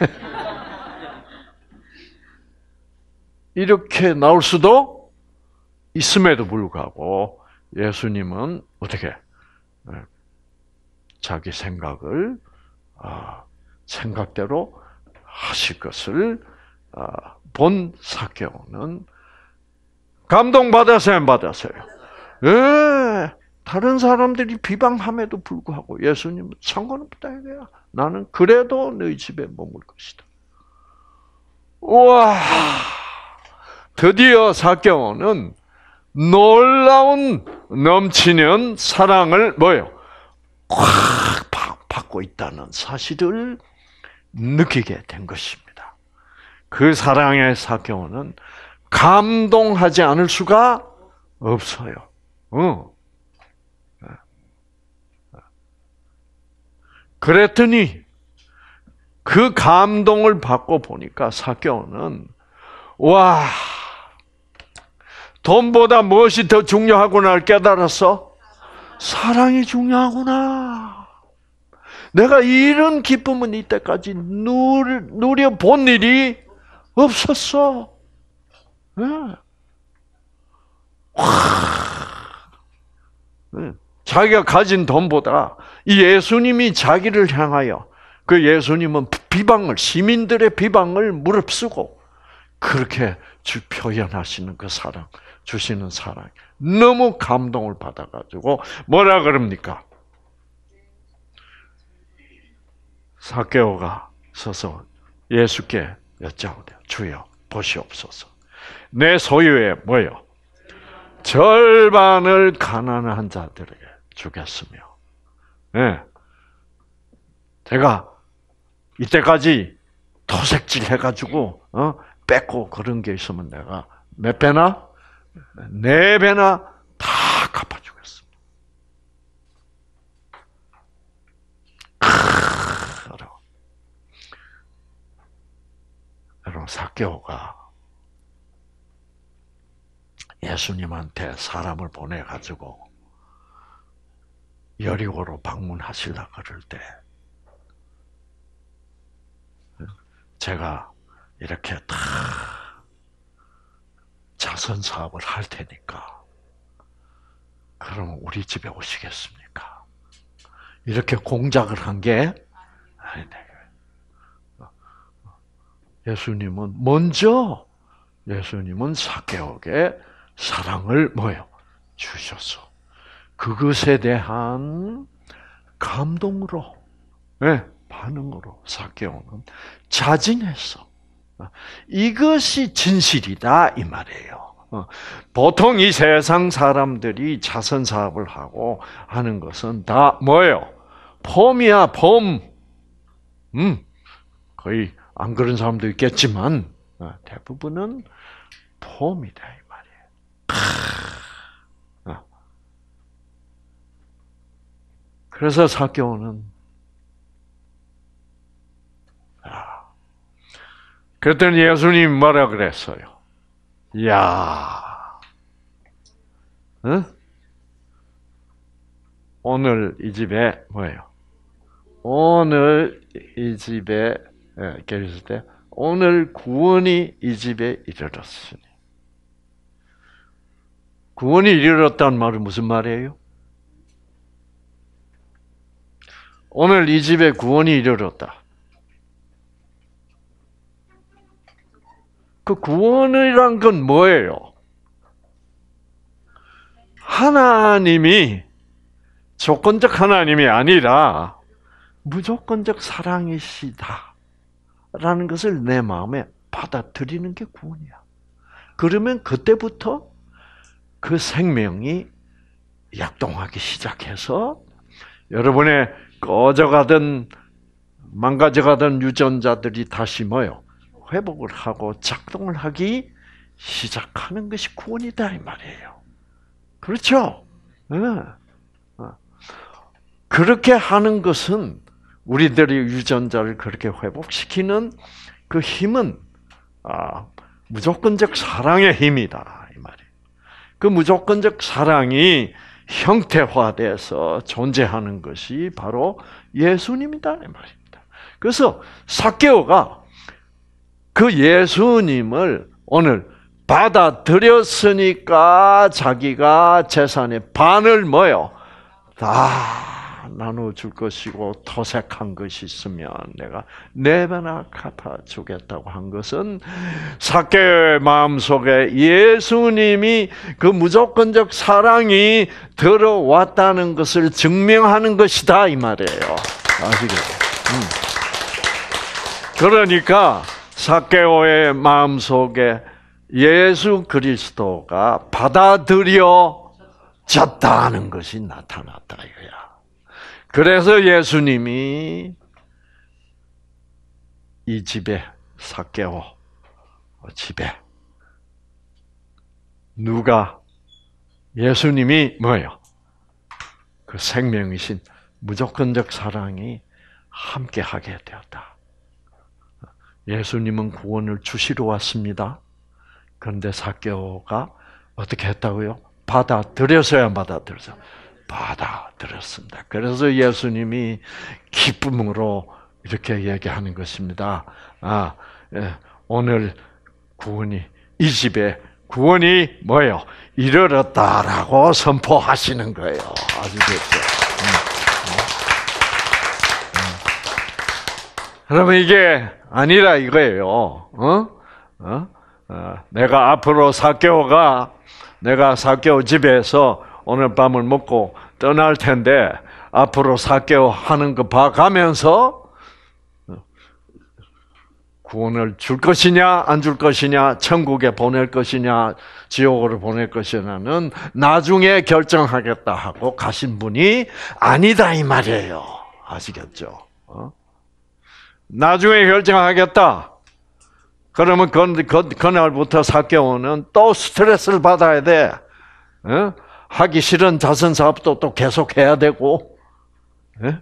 이렇게 나올 수도 있음에도 불구하고 예수님은 어떻게 자기 생각을 아, 생각대로 하실 것을 아, 본 사케오는 감동받았어요, 받았어요. 예, 다른 사람들이 비방함에도 불구하고 예수님은 상관없다 이거야. 나는 그래도 너희 집에 머물 것이다. 우와! 드디어 사경은 놀라운 넘치는 사랑을 뭐요? 확 받고 있다는 사실을 느끼게 된 것입니다. 그 사랑의 사경은 감동하지 않을 수가 없어요. 응. 그랬더니 그 감동을 받고 보니까 사교는 와 돈보다 무엇이 더 중요하구나 를 깨달았어. 사랑이 중요하구나. 내가 이런 기쁨은 이때까지 누려 본 일이 없었어. 네. 와. 네. 자기가 가진 돈보다 예수님이 자기를 향하여 그 예수님은 비방을 시민들의 비방을 무릅쓰고 그렇게 주 표현하시는 그 사랑 주시는 사랑 너무 감동을 받아가지고 뭐라 그럽니까? 사케오가 서서 예수께 여짜오되 주여 보시옵소서 내 소유의 뭐요 절반을 가난한 자들에 주겠으며. 예. 제가 이때까지 토색질 해가지고, 어, 뺏고 그런 게 있으면 내가 몇 배나? 네 배나 다 갚아주겠습니다. 크, 어려워. 여러분, 사케가 예수님한테 사람을 보내가지고 여리고로 방문하시려 그럴 때 제가 이렇게 다 자선 사업을 할 테니까 그럼 우리 집에 오시겠습니까? 이렇게 공작을 한 게아니요 예수님은 먼저 예수님은 사개오에 사랑을 뭐요 주셨어. 그것에 대한 감동으로, 네, 반응으로 사케오는 자진했어. 이것이 진실이다 이 말이에요. 어, 보통 이 세상 사람들이 자선 사업을 하고 하는 것은 다 뭐예요? 폼이야 폼. 음, 거의 안 그런 사람도 있겠지만 어, 대부분은 폼이다 이 말이에요. 그래서 사교는 아, 그랬더니 예수님 뭐라 그랬어요? 야, 응? 오늘 이 집에 뭐예요? 오늘 이 집에 예, 계을때 오늘 구원이 이 집에 이르렀으니 구원이 이르렀다는 말은 무슨 말이에요? 오늘 이 집에 구원이 이르렀다. 그 구원이란 건 뭐예요? 하나님이 조건적 하나님이 아니라 무조건적 사랑이시다. 라는 것을 내 마음에 받아들이는 게 구원이야. 그러면 그때부터 그 생명이 약동하기 시작해서 여러분의 꺼져가던 망가져가던 유전자들이 다시 뭐요? 회복을 하고 작동을 하기 시작하는 것이 구원이다 이 말이에요. 그렇죠? 네. 어. 그렇게 하는 것은 우리들의 유전자를 그렇게 회복시키는 그 힘은 아, 무조건적 사랑의 힘이다 이 말이에요. 그 무조건적 사랑이 형태화돼서 존재하는 것이 바로 예수님이다 이 말입니다. 그래서 사케오가 그 예수님을 오늘 받아들였으니까 자기가 재산의 반을 뭐요 다 나눠줄 것이고 토색한 것이 있으면 내가 네 배나 갚아주겠다고 한 것은 사케의 마음속에 예수님이 그 무조건적 사랑이 들어왔다는 것을 증명하는 것이다 이 말이에요. 아시겠죠? 음. 그러니까 사케오의 마음속에 예수 그리스도가 받아들여 졌다는 것이 나타났다 이거야. 그래서 예수님이 이 집에 사개오 어, 집에 누가 예수님이 뭐예요? 그 생명이신 무조건적 사랑이 함께 하게 되었다. 예수님은 구원을 주시러 왔습니다. 그런데 사개오가 어떻게 했다고요? 받아들여서야 받아들여서 받아들였습니다. 그래서 예수님이 기쁨으로 이렇게 얘기하는 것입니다. 아, 예, 오늘 구원이 이 집에 구원이 뭐예요? 이르렀다라고 선포하시는 거예요. 아시겠죠? 음, 음, 음. 그러면 이게 아니라 이거예요. 어? 어? 어 내가 앞으로 사교가 내가 사교 집에서 오늘 밤을 먹고 떠날 텐데 앞으로 4개월 하는 거 봐가면서 구원을 줄 것이냐 안 줄 것이냐 천국에 보낼 것이냐 지옥으로 보낼 것이냐는 나중에 결정하겠다 하고 가신 분이 아니다 이 말이에요 아시겠죠? 어? 나중에 결정하겠다 그러면 그, 그, 그날부터 4개월은 또 스트레스를 받아야 돼 어? 하기 싫은 자선 사업도 또 계속 해야 되고 예?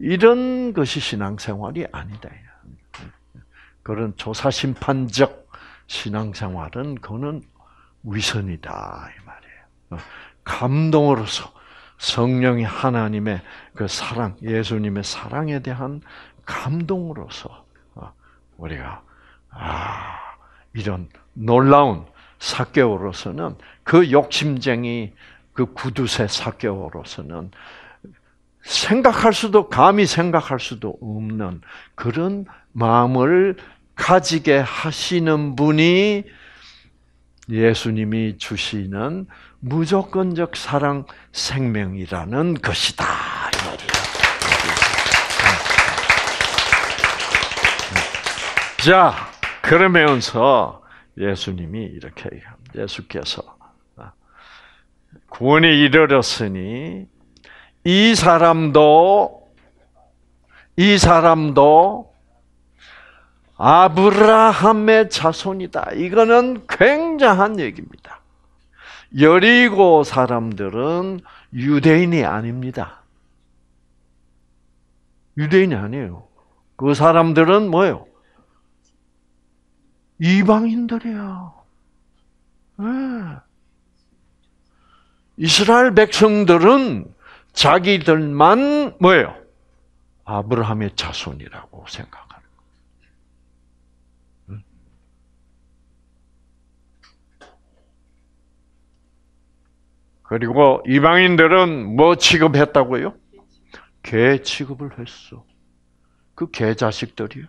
이런 것이 신앙생활이 아니다. 그런 조사 심판적 신앙생활은 그는 위선이다 이 말이에요. 감동으로서 성령이 하나님의 그 사랑, 예수님의 사랑에 대한 감동으로서 어, 우리가 아 이런 놀라운 사개오로서는 그 욕심쟁이 그 구두쇠 사개오로서는 생각할 수도 감히 생각할 수도 없는 그런 마음을 가지게 하시는 분이 예수님이 주시는 무조건적 사랑 생명이라는 것이다. 자, 그러면서 예수님이 이렇게 얘기합니다. 예수께서 아, 구원에 이르렀으니 이 사람도 이 사람도 아브라함의 자손이다. 이거는 굉장한 얘기입니다. 여리고 사람들은 유대인이 아닙니다. 유대인이 아니에요. 그 사람들은 뭐예요? 이방인들이야. 왜? 예. 이스라엘 백성들은 자기들만 뭐예요? 아브라함의 자손이라고 생각하는 그리고 이방인들은 뭐 취급했다고요? 개 취급을 했어. 그 개 자식들이야.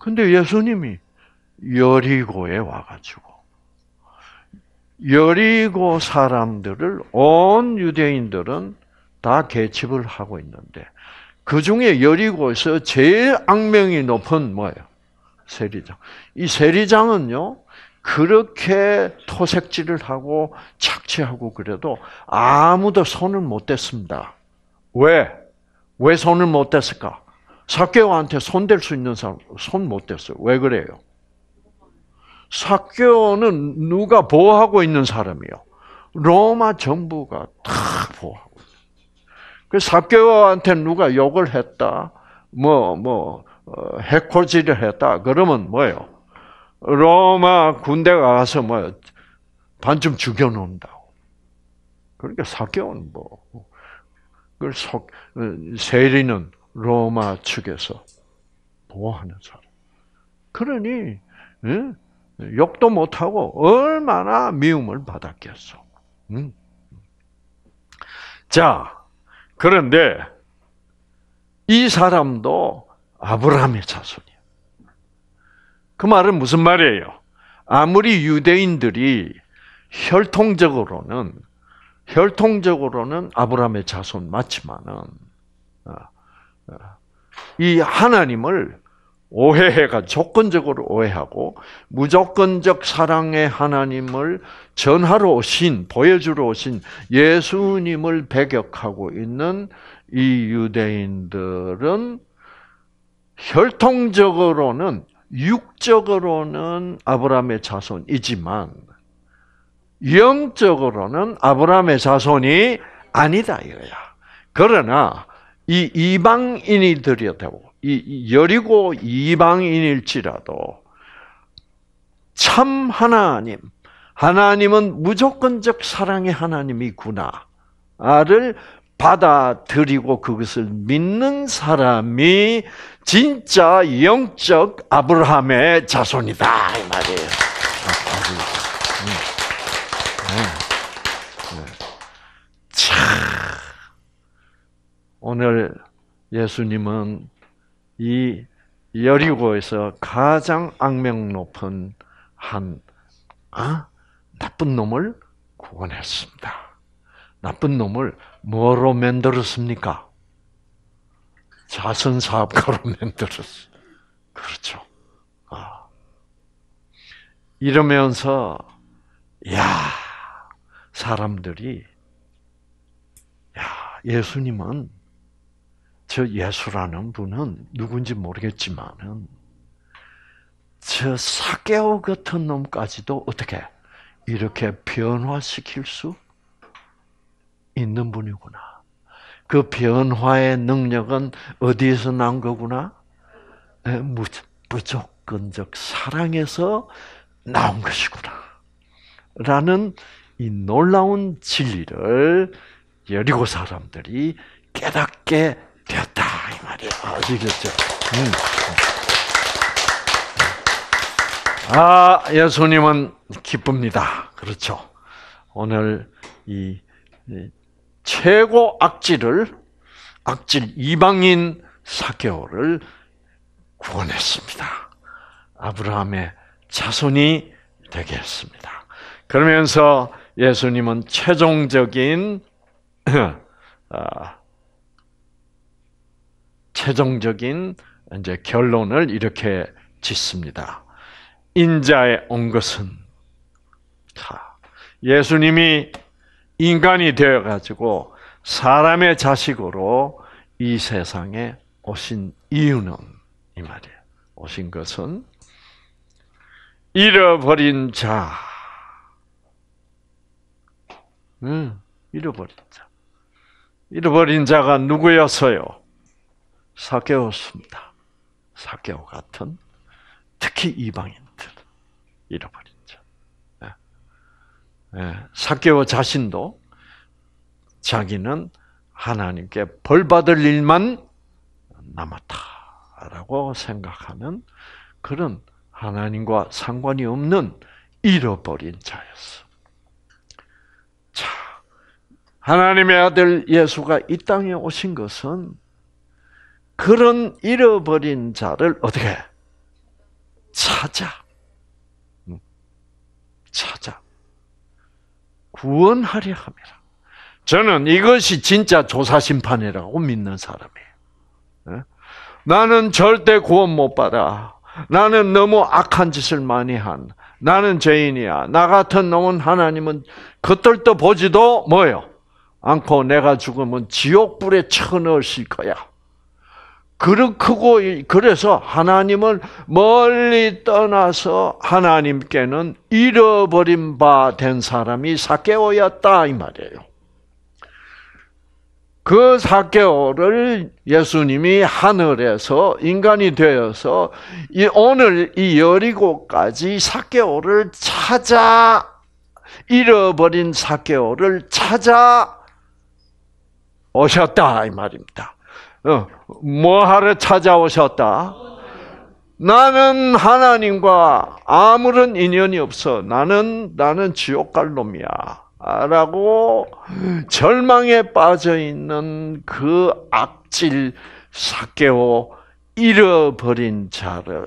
근데 예수님이 여리고에 와가지고 여리고 사람들을 온 유대인들은 다 개집을 하고 있는데 그 중에 여리고에서 제일 악명이 높은 뭐예요? 세리장. 이 세리장은요, 그렇게 토색질을 하고 착취하고 그래도 아무도 손을 못 댔습니다. 왜? 왜 손을 못 댔을까? 사케오한테 손댈 수 있는 사람 손 못 댔어요. 왜 그래요? 사케는 누가 보호하고 있는 사람이요? 로마 정부가 다 보호하고. 그사케한테 누가 욕을 했다, 뭐뭐 뭐, 어, 해코지를 했다. 그러면 뭐요? 로마 군대가 가서 뭐 반쯤 죽여놓는다고. 그러니까 사케는뭐그속 어, 세리는 로마 측에서 보호하는 사람. 그러니 응? 예? 욕도 못하고 얼마나 미움을 받았겠어. 응? 음. 자, 그런데 이 사람도 아브라함의 자손이야. 그 말은 무슨 말이에요? 아무리 유대인들이 혈통적으로는 혈통적으로는 아브라함의 자손 맞지만은 아, 이 하나님을 오해해가 조건적으로 오해하고 무조건적 사랑의 하나님을 전하러 오신 보여주러 오신 예수님을 배격하고 있는 이 유대인들은 혈통적으로는 육적으로는 아브라함의 자손이지만 영적으로는 아브라함의 자손이 아니다 이거야. 그러나 이이방인이들이라고이 여리고 이방인일지라도 참 하나님 하나님은 무조건적 사랑의 하나님이구나를 받아들이고 그것을 믿는 사람이 진짜 영적 아브라함의 자손이다 이 말이에요. 오늘 예수님은 이 여리고에서 가장 악명 높은 한 아? 나쁜 놈을 구원했습니다. 나쁜 놈을 뭐로 만들었습니까? 자선사업가로 만들었어. 그렇죠. 아. 이러면서 야 사람들이 야 예수님은 저 예수라는 분은 누군지 모르겠지만은 저 사개오 같은 놈까지도 어떻게 이렇게 변화시킬 수 있는 분이구나. 그 변화의 능력은 어디에서 난 거구나? 무조건적 사랑에서 나온 것이구나. 라는 이 놀라운 진리를 여리고 사람들이 깨닫게 되었다 이 말이야. 아시겠죠? 음. 아 예수님은 기쁩니다. 그렇죠. 오늘 이 최고 악질을 악질 이방인 사개오를 구원했습니다. 아브라함의 자손이 되겠습니다. 그러면서 예수님은 최종적인 아, 최종적인 이제 결론을 이렇게 짓습니다. 인자에 온 것은 예수님이 인간이 되어 가지고 사람의 자식으로 이 세상에 오신 이유는 이 말이에요. 오신 것은 잃어버린 자. 응, 잃어버린 자. 잃어버린 자가 누구였어요? 사개오습니다. 사개오 같은 특히 이방인들 잃어버린 자. 예. 예. 사개오 자신도 자기는 하나님께 벌 받을 일만 남았다라고 생각하는 그런 하나님과 상관이 없는 잃어버린 자였어. 자, 하나님의 아들 예수가 이 땅에 오신 것은 그런 잃어버린 자를 어떻게 찾아. 찾아. 구원하려 합니다. 저는 이것이 진짜 조사심판이라고 믿는 사람이에요. 나는 절대 구원 못 받아. 나는 너무 악한 짓을 많이 한. 나는 죄인이야. 나 같은 놈은 하나님은 겉들떠 보지도 뭐요? 않고 내가 죽으면 지옥불에 쳐넣으실 거야. 그렇고 그래서 하나님을 멀리 떠나서 하나님께는 잃어버린 바 된 사람이 사개오였다 이 말이에요. 그 사개오를 예수님이 하늘에서 인간이 되어서 오늘 이 여리고까지 사개오를 찾아 잃어버린 사개오를 찾아 오셨다 이 말입니다. 어, 뭐 하러 찾아오셨다? 나는 하나님과 아무런 인연이 없어. 나는 나는 지옥 갈 놈이야. 라고 절망에 빠져 있는 그 악질 사개오 잃어버린 자를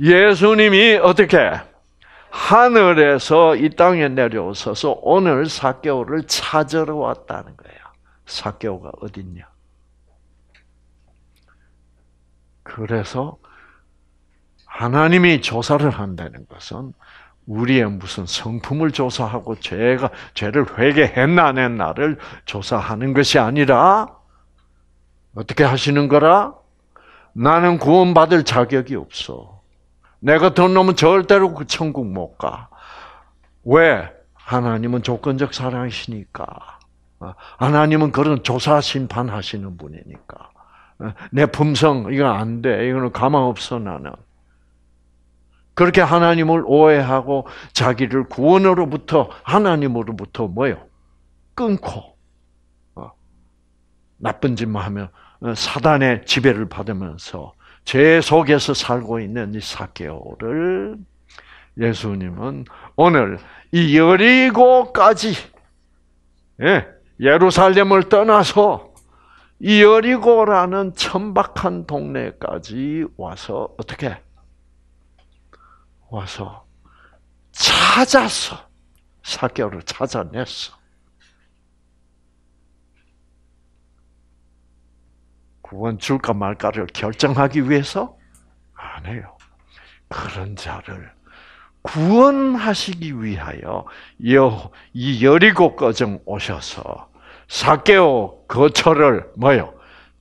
예수님이 어떻게 하늘에서 이 땅에 내려오셔서 오늘 사개오를 찾으러 왔다는 거예 사개오가 어딨냐? 그래서 하나님이 조사를 한다는 것은 우리의 무슨 성품을 조사하고 죄가 죄를 회개했나 안 했나를 조사하는 것이 아니라 어떻게 하시는 거라? 나는 구원받을 자격이 없어. 내가 같은 으면 절대로 그 천국 못 가. 왜? 하나님은 조건적 사랑이시니까. 어, 하나님은 그런 조사 심판하시는 분이니까. 어, 내 품성 이건 안 돼. 이거는 가망 없어 나는. 그렇게 하나님을 오해하고 자기를 구원으로부터 하나님으로부터 뭐요? 끊고 어, 나쁜 짓만 하면 어, 사단의 지배를 받으면서 죄 속에서 살고 있는 이 사개오를 예수님은 오늘 이 여리고까지 예, 예루살렘을 떠나서 이 여리고라는 천박한 동네까지 와서 어떻게 와서 찾아서 사개를 찾아냈어. 구원 줄까 말까를 결정하기 위해서 안 해요. 그런 자를 구원하시기 위하여 이 여리고 거정 오셔서 사개오 거처를 그 뭐요?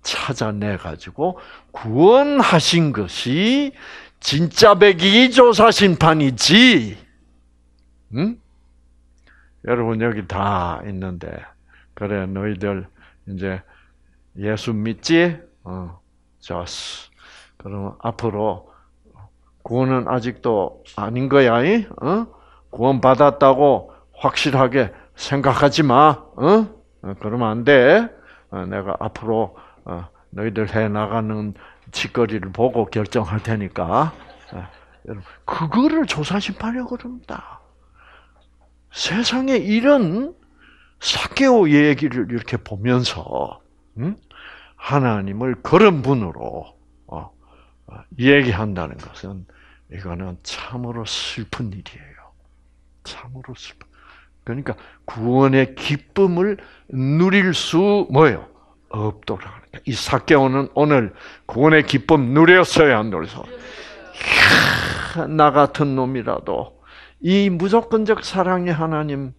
찾아내 가지고 구원하신 것이 진짜 백이조사 심판이지. 응? 여러분 여기 다 있는데 그래 너희들 이제 예수 믿지? 어, 좋았어. 그럼 앞으로 구원은 아직도 아닌 거야. 어? 구원 받았다고 확실하게 생각하지 마. 어? 어, 그러면 안 돼. 어, 내가 앞으로 어, 너희들 해 나가는 짓거리를 보고 결정할 테니까 여러분 그거를 조사심판이라고 그럽니다. 세상에 이런 사케오 얘기를 이렇게 보면서 음? 하나님을 그런 분으로 얘기한다는 것은 이거는 참으로 슬픈 일이에요. 참으로 슬픈. 그러니까 구원의 기쁨을 누릴 수 뭐예요? 없도록 하는 이 사개오는 오늘 구원의 기쁨 누렸어야 안 누려서 이야, 나 같은 놈이라도 이 무조건적 사랑의 하나님의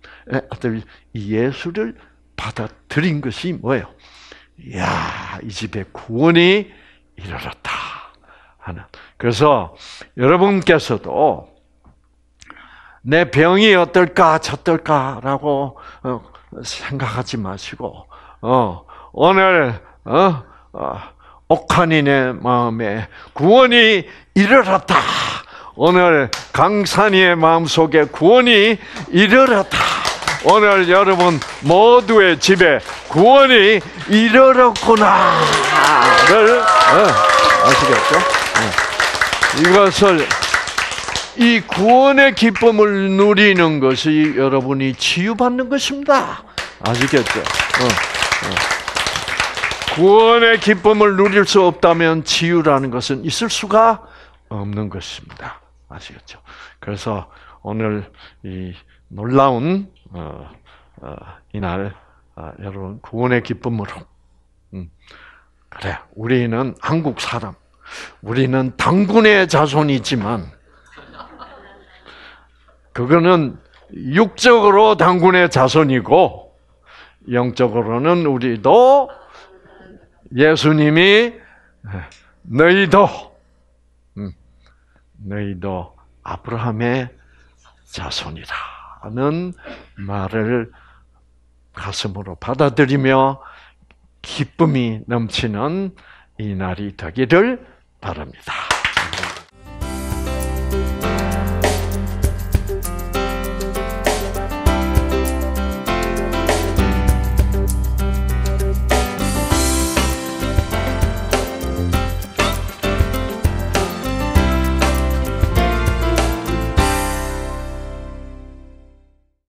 아들 예수를 받아들인 것이 뭐예요? 야, 이 집에 구원이 이르렀다 하는. 그래서 여러분께서도 내 병이 어떨까 저떨까라고 어, 생각하지 마시고 어, 오늘 어, 어 옥한인네 마음에 구원이 이르렀다. 오늘 강산이의 마음속에 구원이 이르렀다. 오늘 여러분 모두의 집에 구원이 이르렀구나를 어, 아시겠죠? 이것을 이 구원의 기쁨을 누리는 것이 여러분이 치유받는 것입니다. 아시겠죠? 어, 어. 구원의 기쁨을 누릴 수 없다면 치유라는 것은 있을 수가 없는 것입니다. 아시겠죠? 그래서 오늘 이 놀라운 어, 어 이날 아, 여러분 구원의 기쁨으로 음, 그래 우리는 한국 사람, 우리는 당군의 자손이지만 그거는 육적으로 당군의 자손이고 영적으로는 우리도 예수님이 너희도 음, 너희도 아브라함의 자손이라는 말을 가슴으로 받아들이며 기쁨이 넘치는 이 날이 되기를 바랍니다.